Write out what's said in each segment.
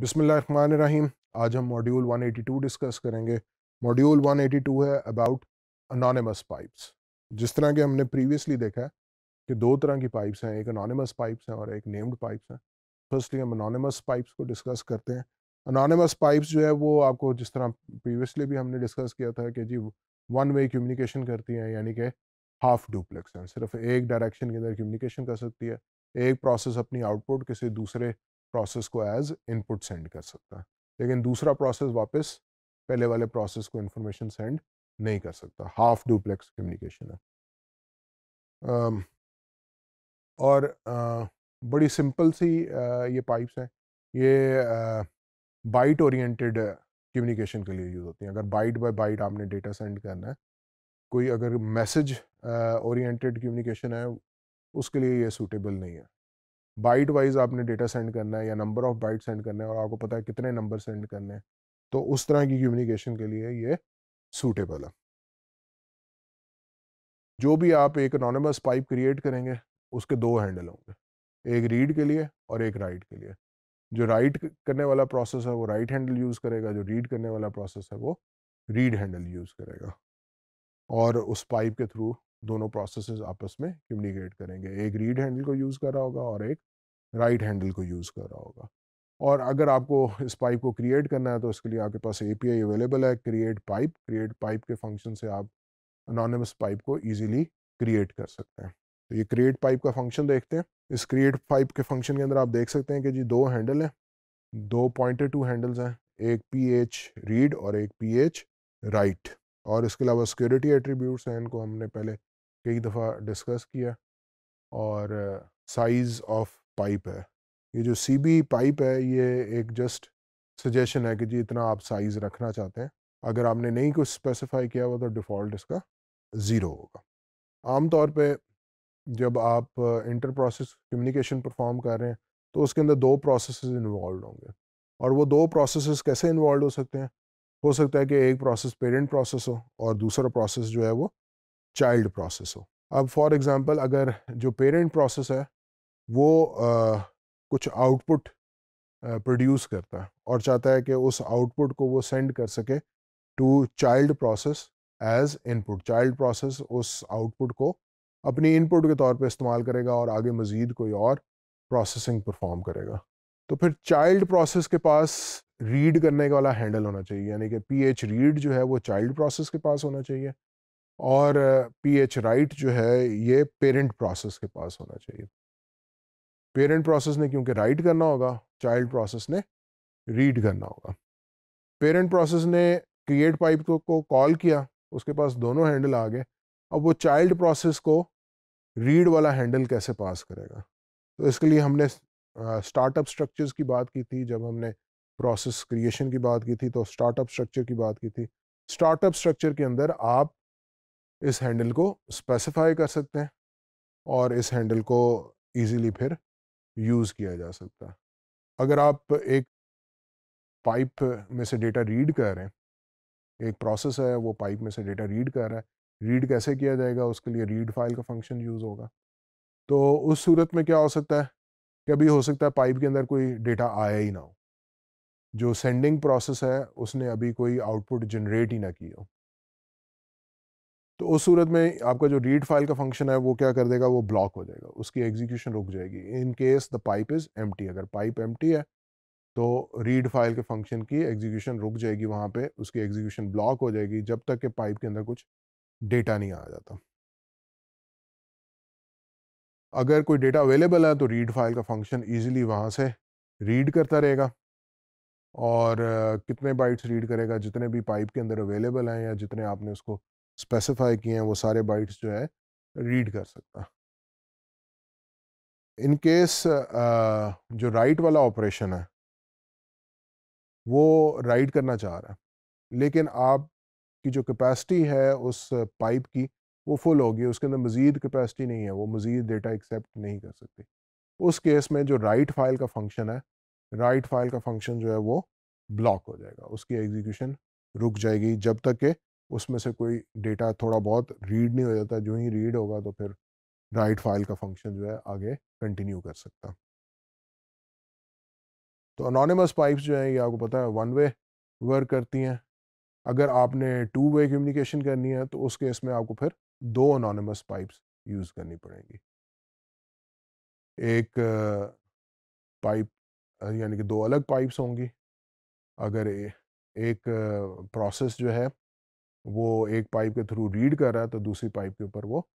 बिसमीम आज हम मॉड्यूल 182 डिस्कस करेंगे मॉड्यूल 182 है अबाउट अनोनमस पाइप्स जिस तरह के हमने प्रीवियसली देखा है कि दो तरह की पाइप्स हैं एक अनोनमस पाइप्स हैं और एक नेम्ड पाइप्स हैं फर्स्टली हम अनोनमस पाइप्स को डिस्कस करते हैं अनोनमस पाइप्स जो है वो आपको जिस तरह प्रीवियसली भी हमने डिस्कस किया था कि जी वन वे कम्युनिकेशन करती हैं यानी कि हाफ डुप्लेक्स हैं सिर्फ एक डायरेक्शन के अंदर कम्युनिकेशन कर सकती है एक प्रोसेस अपनी आउटपुट किसी दूसरे प्रोसेस को एज इनपुट सेंड कर सकता है लेकिन दूसरा प्रोसेस वापस पहले वाले प्रोसेस को इन्फॉर्मेशन सेंड नहीं कर सकता हाफ डुप्लेक्स कम्युनिकेशन है और बड़ी सिंपल सी ये पाइप्स हैं ये बाइट ओरिएंटेड कम्युनिकेशन के लिए यूज़ होती हैं अगर बाइट बाय बाइट आपने डेटा सेंड करना है कोई अगर मैसेज ओरिएंटेड कम्युनिकेशन है उसके लिए ये सूटेबल नहीं है बाइट वाइज आपने डेटा सेंड करना है या नंबर ऑफ बाइट सेंड करना है और आपको पता है कितने नंबर सेंड करने हैं तो उस तरह की कम्युनिकेशन के लिए ये सूटेबल है जो भी आप एक अनोनमस पाइप क्रिएट करेंगे उसके दो हैंडल होंगे एक रीड के लिए और एक राइट के लिए जो राइट करने वाला प्रोसेस है वो राइट हैंडल यूज़ करेगा जो रीड करने वाला प्रोसेस है वो रीड हैंडल यूज़ करेगा और उस पाइप के थ्रू दोनों प्रोसेसेस आपस में कम्युनिकेट करेंगे एक रीड हैंडल को यूज़ कर रहा होगा और एक राइट हैंडल को यूज़ कर रहा होगा और अगर आपको इस पाइप को क्रिएट करना है तो इसके लिए आपके पास एपीआई अवेलेबल है क्रिएट पाइप क्रिएट पाइप के फंक्शन से आप अनोनमस पाइप को ईजिली क्रिएट कर सकते हैं तो ये क्रिएट पाइप का फंक्शन देखते हैं इस क्रिएट पाइप के फंक्शन के अंदर आप देख सकते हैं कि जी दो हैंडल हैं दो पॉइंटर टू हैंडल्स हैं एक पी एच रीड और एक पी एच राइट और इसके अलावा सिक्योरिटी एट्रीब्यूट्स हैं इनको हमने पहले कई दफ़ा डिस्कस किया और साइज़ ऑफ पाइप है ये जो सी बी पाइप है ये एक जस्ट सजेशन है कि जी इतना आप साइज़ रखना चाहते हैं अगर आपने नहीं कुछ स्पेसिफाई किया हुआ तो डिफ़ॉल्ट इसका ज़ीरो होगा आमतौर पे जब आप इंटर प्रोसेस कम्युनिकेशन परफॉर्म कर रहे हैं तो उसके अंदर दो प्रोसेस इन्वॉल्व होंगे और वो दो प्रोसेस कैसे इन्वॉल्व हो सकते हैं हो सकता है कि एक प्रोसेस पेरेंट प्रोसेस हो और दूसरा प्रोसेस जो है वो चाइल्ड प्रोसेस हो अब फॉर एग्ज़ाम्पल अगर जो पेरेंट प्रोसेस है वो आ, कुछ आउटपुट प्रोड्यूस करता है और चाहता है कि उस आउटपुट को वो सेंड कर सके to child process as input child process उस आउटपुट को अपनी इनपुट के तौर पे इस्तेमाल करेगा और आगे मज़ीद कोई और प्रोसेसिंग परफॉर्म करेगा तो फिर चाइल्ड प्रोसेस के पास रीड करने का वाला हैंडल होना चाहिए यानी कि पी एच रीड जो है वो चाइल्ड प्रोसेस के पास होना चाहिए और पी एच राइट जो है ये पेरेंट प्रोसेस के पास होना चाहिए पेरेंट प्रोसेस ने क्योंकि राइट करना होगा चाइल्ड प्रोसेस ने रीड करना होगा पेरेंट प्रोसेस ने क्रिएट पाइप को, को कॉल किया उसके पास दोनों हैंडल आ गए अब वो चाइल्ड प्रोसेस को रीड वाला हैंडल कैसे पास करेगा तो इसके लिए हमने स्टार्टअप स्ट्रक्चर्स की बात की थी जब हमने प्रोसेस क्रिएशन की बात की थी तो स्टार्टअप स्ट्रक्चर की बात की थी स्टार्टअप स्ट्रक्चर के अंदर आप इस हैंडल को स्पेसिफाई कर सकते हैं और इस हैंडल को इजीली फिर यूज़ किया जा सकता है अगर आप एक पाइप में से डेटा रीड कर रहे हैं एक प्रोसेस है वो पाइप में से डेटा रीड कर रहा है रीड कैसे किया जाएगा उसके लिए रीड फाइल का फंक्शन यूज़ होगा तो उस सूरत में क्या हो सकता है कभी हो सकता है पाइप के अंदर कोई डेटा आया ही ना हो जो सेंडिंग प्रोसेस है उसने अभी कोई आउटपुट जनरेट ही ना की हो तो उस सूरत में आपका जो रीड फाइल का फंक्शन है वो क्या कर देगा वो ब्लॉक हो जाएगा उसकी एग्जीक्यूशन रुक जाएगी in case the pipe is एम अगर पाइप एम है तो रीड फाइल के फंक्शन की एग्जीक्यूशन रुक जाएगी वहाँ पे उसकी एग्जीक्यूशन ब्लॉक हो जाएगी जब तक कि पाइप के अंदर कुछ डेटा नहीं आ जाता अगर कोई डेटा अवेलेबल है तो रीड फाइल का फंक्शन ईजिली वहाँ से रीड करता रहेगा और कितने बाइट्स रीड करेगा जितने भी पाइप के अंदर अवेलेबल हैं या जितने आपने उसको स्पेसिफाई किए हैं वो सारे बाइट्स जो है रीड कर सकता इन केस जो राइट वाला ऑपरेशन है वो राइड करना चाह रहा है लेकिन आप की जो कैपेसिटी है उस पाइप की वो फुल होगी उसके अंदर मज़ीद कैपेसिटी नहीं है वो मज़ीद डेटा एक्सेप्ट नहीं कर सकती उस केस में जो राइट फाइल का फंक्शन है राइट फाइल का फंक्शन जो है वो ब्लॉक हो जाएगा उसकी एग्जीक्यूशन रुक जाएगी जब तक के उसमें से कोई डेटा थोड़ा बहुत रीड नहीं हो जाता जो ही रीड होगा तो फिर राइट फाइल का फंक्शन जो है आगे कंटिन्यू कर सकता तो अनोनमस पाइप्स जो हैं ये आपको पता है वन वे वर्क करती हैं अगर आपने टू वे कम्युनिकेशन करनी है तो उस केस में आपको फिर दो अनोनमस पाइप्स यूज़ करनी पड़ेंगी एक पाइप uh, यानी कि दो अलग पाइप्स होंगी अगर एक प्रोसेस जो है वो एक पाइप के थ्रू रीड कर रहा है तो दूसरी पाइप के ऊपर वो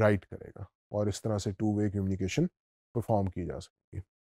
राइट करेगा और इस तरह से टू वे कम्युनिकेशन परफॉर्म की जा सकती है